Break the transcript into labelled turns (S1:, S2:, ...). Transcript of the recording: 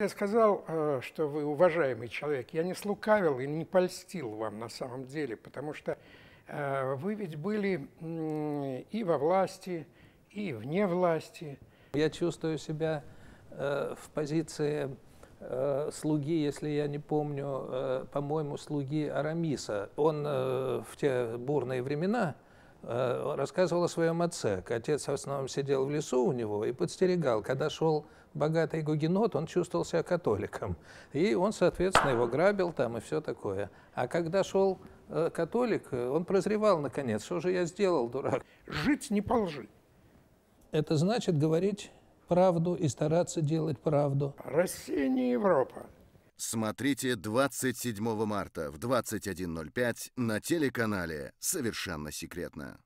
S1: Я сказал, э, что вы уважаемый человек. Я не слукавил и не польстил вам на самом деле, потому что э, вы ведь были и во власти,
S2: и вне власти. Я чувствую себя э, в позиции слуги, если я не помню, по-моему, слуги Арамиса. Он в те бурные времена Э, рассказывал о своем отце. Отец в основном сидел в лесу у него и подстерегал. Когда шел богатый гугенот, он чувствовал себя католиком. И он, соответственно, его грабил там и все такое. А когда шел э, католик, э, он прозревал наконец, что же я сделал, дурак. Жить не по лжи. Это значит говорить правду и стараться делать правду.
S3: Россия не Европа. Смотрите 27 марта в 21.05 на телеканале «Совершенно секретно».